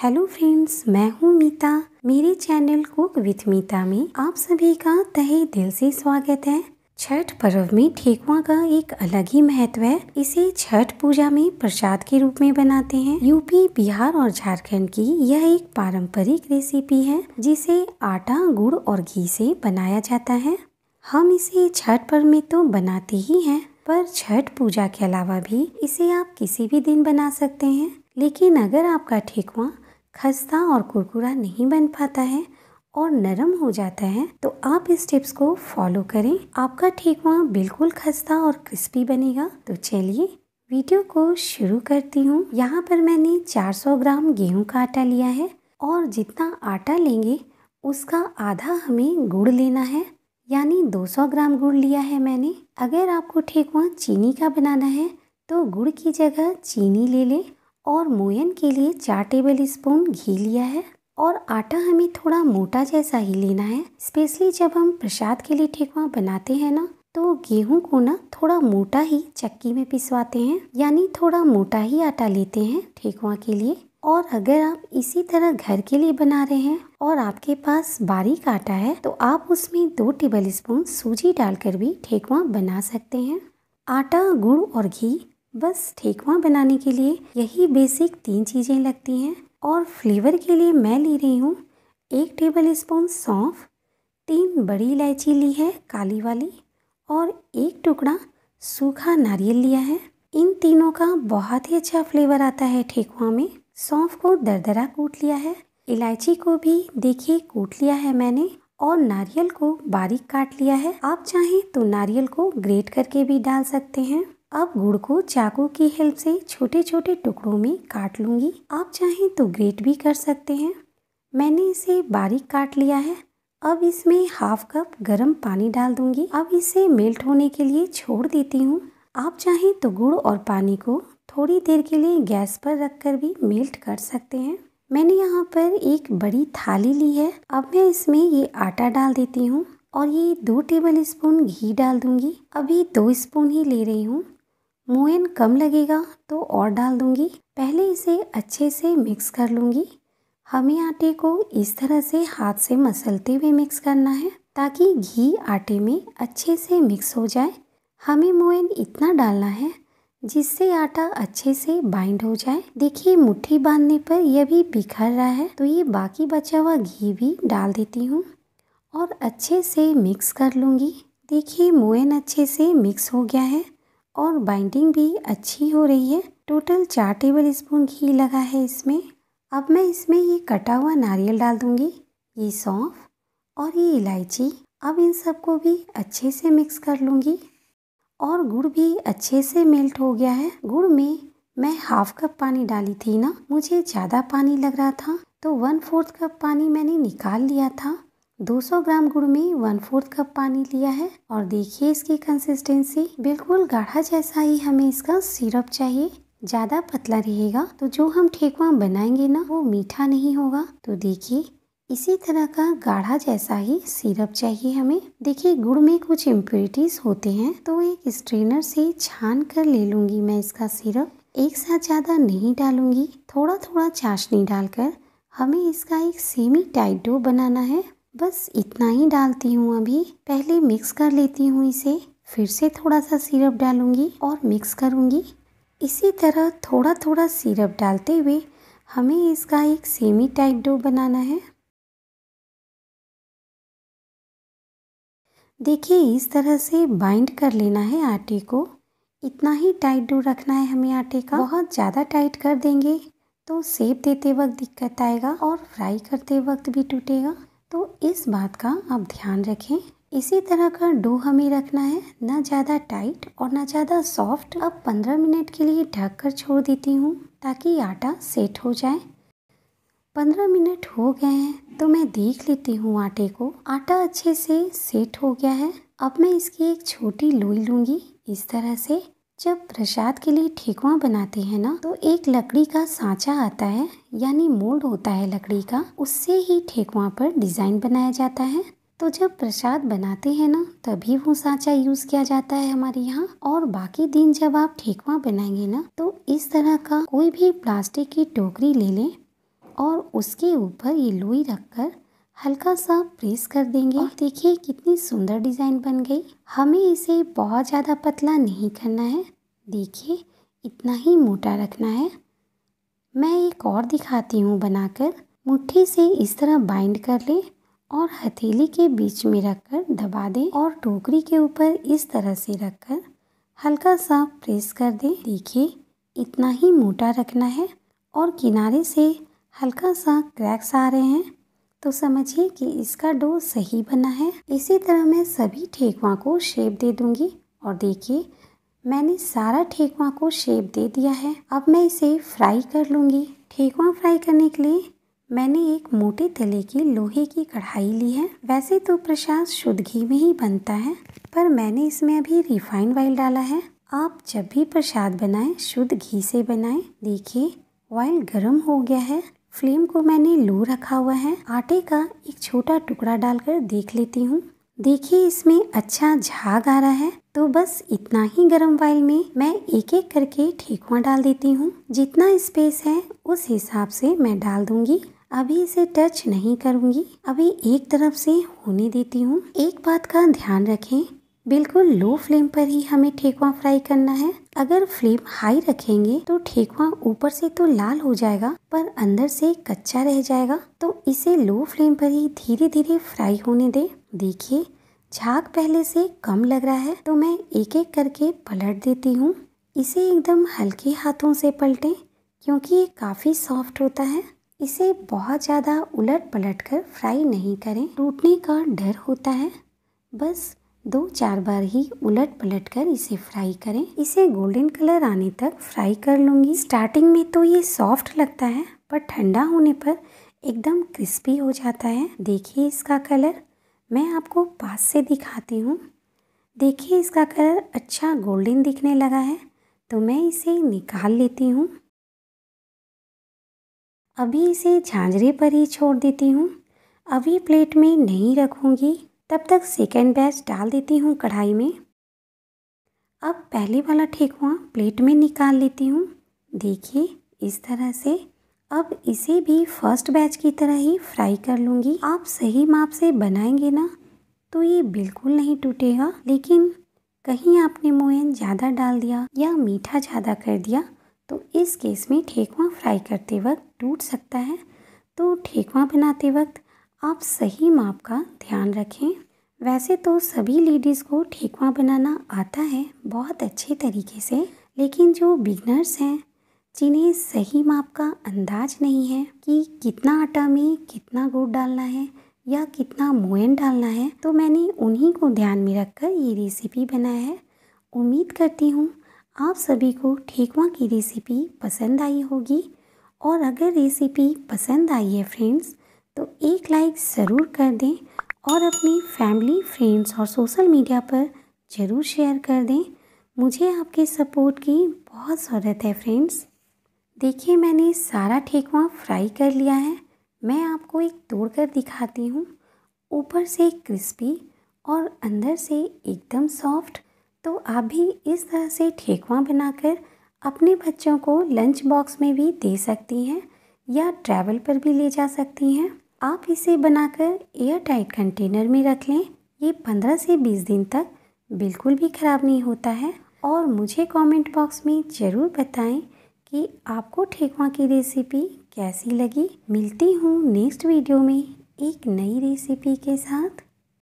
hello friends मैं हूं मीता मेरे चैनल कुक विथ मीता में आप सभी का तहे दिल से स्वागत है छठ पर्व में ठेकुआ का एक अलग ही महत्व है इसे छठ पूजा में प्रसाद के रूप में बनाते हैं यूपी बिहार और झारखंड की यह एक पारंपरिक रेसिपी है जिसे आटा गुड़ और घी से बनाया जाता है हम इसे छठ पर्व में तो बनाते ही हैं पर छठ पूजा के अलावा भी इसे आप किसी भी दिन बना सकते हैं लेकिन अगर आपका ठेकुआ खस्ता और कुरकुरा नहीं बन पाता है और नरम हो जाता है तो आप इस टिप्स को फॉलो करें आपका ठेकुआ बिल्कुल खस्ता और क्रिस्पी बनेगा तो चलिए वीडियो को शुरू करती हूँ यहाँ पर मैंने 400 ग्राम गेहूं का आटा लिया है और जितना आटा लेंगे उसका आधा हमें गुड़ लेना है यानी 200 ग्राम गुड़ लिया है मैंने अगर आपको ठेकुआ चीनी का बनाना है तो गुड़ की जगह चीनी ले लें और मोयन के लिए चार टेबल स्पून घी लिया है और आटा हमें थोड़ा मोटा जैसा ही लेना है स्पेशली जब हम प्रसाद के लिए ठेकुआ बनाते हैं ना तो गेहूं को ना थोड़ा मोटा ही चक्की में पिसवाते हैं यानी थोड़ा मोटा ही आटा लेते हैं ठेकुआ के लिए और अगर आप इसी तरह घर के लिए बना रहे हैं और आपके पास बारीक आटा है तो आप उसमें दो टेबल स्पून सूजी डालकर भी ठेकुआ बना सकते हैं आटा गुड़ और घी बस ठेकुआ बनाने के लिए यही बेसिक तीन चीज़ें लगती हैं और फ्लेवर के लिए मैं ले रही हूँ एक टेबल स्पून सौंफ तीन बड़ी इलायची ली है काली वाली और एक टुकड़ा सूखा नारियल लिया है इन तीनों का बहुत ही अच्छा फ्लेवर आता है ठेकुआ में सौंफ को दरदरा कूट लिया है इलायची को भी देखिए कूट लिया है मैंने और नारियल को बारीक काट लिया है आप चाहें तो नारियल को ग्रेट करके भी डाल सकते हैं अब गुड़ को चाकू की हेल्प से छोटे छोटे टुकड़ों में काट लूँगी आप चाहें तो ग्रेट भी कर सकते हैं मैंने इसे बारीक काट लिया है अब इसमें हाफ कप गर्म पानी डाल दूंगी अब इसे मेल्ट होने के लिए छोड़ देती हूँ आप चाहें तो गुड़ और पानी को थोड़ी देर के लिए गैस पर रखकर भी मेल्ट कर सकते हैं मैंने यहाँ पर एक बड़ी थाली ली है अब मैं इसमें ये आटा डाल देती हूँ और ये दो टेबल स्पून घी डाल दूंगी अभी दो स्पून ही ले रही हूँ मोयन कम लगेगा तो और डाल दूंगी पहले इसे अच्छे से मिक्स कर लूंगी हमें आटे को इस तरह से हाथ से मसलते हुए मिक्स करना है ताकि घी आटे में अच्छे से मिक्स हो जाए हमें मोयन इतना डालना है जिससे आटा अच्छे से बाइंड हो जाए देखिए मुट्ठी बांधने पर यह भी बिखर रहा है तो ये बाकी बचा हुआ घी भी डाल देती हूँ और अच्छे से मिक्स कर लूँगी देखिए मोयन अच्छे से मिक्स हो गया है और बाइंडिंग भी अच्छी हो रही है टोटल चार टेबल स्पून घी लगा है इसमें अब मैं इसमें ये कटा हुआ नारियल डाल दूंगी ये सौंफ और ये इलायची अब इन सबको भी अच्छे से मिक्स कर लूँगी और गुड़ भी अच्छे से मेल्ट हो गया है गुड़ में मैं हाफ कप पानी डाली थी ना मुझे ज़्यादा पानी लग रहा था तो वन फोर्थ कप पानी मैंने निकाल लिया था 200 ग्राम गुड़ में वन फोर्थ कप पानी लिया है और देखिए इसकी कंसिस्टेंसी बिल्कुल गाढ़ा जैसा ही हमें इसका सिरप चाहिए ज़्यादा पतला रहेगा तो जो हम ठेकुआ बनाएंगे ना वो मीठा नहीं होगा तो देखिए इसी तरह का गाढ़ा जैसा ही सिरप चाहिए हमें देखिए गुड़ में कुछ इम्प्योरिटीज होते हैं तो एक स्ट्रेनर से छान कर ले लूँगी मैं इसका सिरप एक साथ ज़्यादा नहीं डालूंगी थोड़ा थोड़ा चाशनी डालकर हमें इसका एक सेमी टाइट डो बनाना है बस इतना ही डालती हूँ अभी पहले मिक्स कर लेती हूँ इसे फिर से थोड़ा सा सिरप डालूँगी और मिक्स करूँगी इसी तरह थोड़ा थोड़ा सिरप डालते हुए हमें इसका एक सेमी टाइट डो बनाना है देखिए इस तरह से बाइंड कर लेना है आटे को इतना ही टाइट डो रखना है हमें आटे का बहुत ज़्यादा टाइट कर देंगे तो सेब देते वक्त दिक्कत आएगा और फ्राई करते वक्त भी टूटेगा तो इस बात का आप ध्यान रखें इसी तरह का डो हमें रखना है ना ज़्यादा टाइट और ना ज़्यादा सॉफ्ट अब 15 मिनट के लिए ढक कर छोड़ देती हूँ ताकि आटा सेट हो जाए 15 मिनट हो गए हैं तो मैं देख लेती हूँ आटे को आटा अच्छे से सेट हो गया है अब मैं इसकी एक छोटी लोई लूँगी इस तरह से जब प्रसाद के लिए ठेकुआ बनाते हैं ना तो एक लकड़ी का सांचा आता है यानी मोल्ड होता है लकड़ी का उससे ही ठेकुआ पर डिज़ाइन बनाया जाता है तो जब प्रसाद बनाते हैं ना तभी वो सांचा यूज़ किया जाता है हमारे यहाँ और बाकी दिन जब आप ठेकुआ बनाएंगे ना तो इस तरह का कोई भी प्लास्टिक की टोकरी ले लें और उसके ऊपर ये लोई रखकर हल्का सा प्रेस कर देंगे और देखिए कितनी सुंदर डिज़ाइन बन गई हमें इसे बहुत ज़्यादा पतला नहीं करना है देखिए इतना ही मोटा रखना है मैं एक और दिखाती हूँ बनाकर मुट्ठी से इस तरह बाइंड कर ले और हथेली के बीच में रखकर दबा दें और टोकरी के ऊपर इस तरह से रखकर हल्का सा प्रेस कर दें देखिए इतना ही मोटा रखना है और किनारे से हल्का सा क्रैक्स आ रहे हैं तो समझिए कि इसका डो सही बना है इसी तरह मैं सभी ठेकुआ को शेप दे दूंगी और देखिए मैंने सारा ठेकुआ को शेप दे दिया है अब मैं इसे फ्राई कर लूँगी ठेकुआ फ्राई करने के लिए मैंने एक मोटे तले की लोहे की कढ़ाई ली है वैसे तो प्रसाद शुद्ध घी में ही बनता है पर मैंने इसमें अभी रिफाइंड ऑयल डाला है आप जब भी प्रसाद बनाएं शुद्ध घी से बनाएं देखिए ऑयल गर्म हो गया है फ्लेम को मैंने लो रखा हुआ है आटे का एक छोटा टुकड़ा डालकर देख लेती हूँ देखिए इसमें अच्छा झाग आ रहा है तो बस इतना ही गरम वाइल में मैं एक एक करके ठेकुआ डाल देती हूँ जितना स्पेस है उस हिसाब से मैं डाल दूंगी अभी इसे टच नहीं करूंगी अभी एक तरफ से होने देती हूँ एक बात का ध्यान रखें बिल्कुल लो फ्लेम पर ही हमें ठेकुआ फ्राई करना है अगर फ्लेम हाई रखेंगे तो ठेकुआ ऊपर से तो लाल हो जाएगा पर अंदर से कच्चा रह जाएगा तो इसे लो फ्लेम पर ही धीरे धीरे फ्राई होने दें देखिए झाग पहले से कम लग रहा है तो मैं एक एक करके पलट देती हूँ इसे एकदम हल्के हाथों से पलटें क्योंकि ये काफ़ी सॉफ्ट होता है इसे बहुत ज़्यादा उलट पलट कर फ्राई नहीं करें टूटने का डर होता है बस दो चार बार ही उलट पलट कर इसे फ्राई करें इसे गोल्डन कलर आने तक फ्राई कर लूँगी स्टार्टिंग में तो ये सॉफ्ट लगता है पर ठंडा होने पर एकदम क्रिस्पी हो जाता है देखिए इसका कलर मैं आपको पास से दिखाती हूँ देखिए इसका कलर अच्छा गोल्डन दिखने लगा है तो मैं इसे निकाल लेती हूँ अभी इसे झांझरे पर ही छोड़ देती हूँ अभी प्लेट में नहीं रखूँगी तब तक सेकेंड बैच डाल देती हूँ कढ़ाई में अब पहले वाला ठेकुआ प्लेट में निकाल लेती हूँ देखिए इस तरह से अब इसे भी फर्स्ट बैच की तरह ही फ्राई कर लूँगी आप सही माप से बनाएंगे ना तो ये बिल्कुल नहीं टूटेगा लेकिन कहीं आपने मोयन ज़्यादा डाल दिया या मीठा ज़्यादा कर दिया तो इस केस में ठेकुआ फ्राई करते वक्त टूट सकता है तो ठेकुआ बनाते वक्त आप सही माप का ध्यान रखें वैसे तो सभी लेडीज़ को ठेकवा बनाना आता है बहुत अच्छे तरीके से लेकिन जो बिगनर्स हैं जिन्हें सही माप का अंदाज नहीं है कि कितना आटा में कितना गुड़ डालना है या कितना मोयन डालना है तो मैंने उन्हीं को ध्यान में रखकर ये रेसिपी बनाया है उम्मीद करती हूँ आप सभी को ठेकवा की रेसिपी पसंद आई होगी और अगर रेसिपी पसंद आई है फ्रेंड्स तो एक लाइक ज़रूर कर दें और अपनी फैमिली फ्रेंड्स और सोशल मीडिया पर ज़रूर शेयर कर दें मुझे आपके सपोर्ट की बहुत ज़रूरत है फ्रेंड्स देखिए मैंने सारा ठेकुआ फ्राई कर लिया है मैं आपको एक तोड़ कर दिखाती हूँ ऊपर से क्रिस्पी और अंदर से एकदम सॉफ्ट तो आप भी इस तरह से ठेकुआ बनाकर अपने बच्चों को लंच बॉक्स में भी दे सकती हैं या ट्रैवल पर भी ले जा सकती हैं आप इसे बनाकर एयर टाइट कंटेनर में रख लें ये पंद्रह से बीस दिन तक बिल्कुल भी ख़राब नहीं होता है और मुझे कमेंट बॉक्स में ज़रूर बताएं कि आपको ठेकुआ की रेसिपी कैसी लगी मिलती हूँ नेक्स्ट वीडियो में एक नई रेसिपी के साथ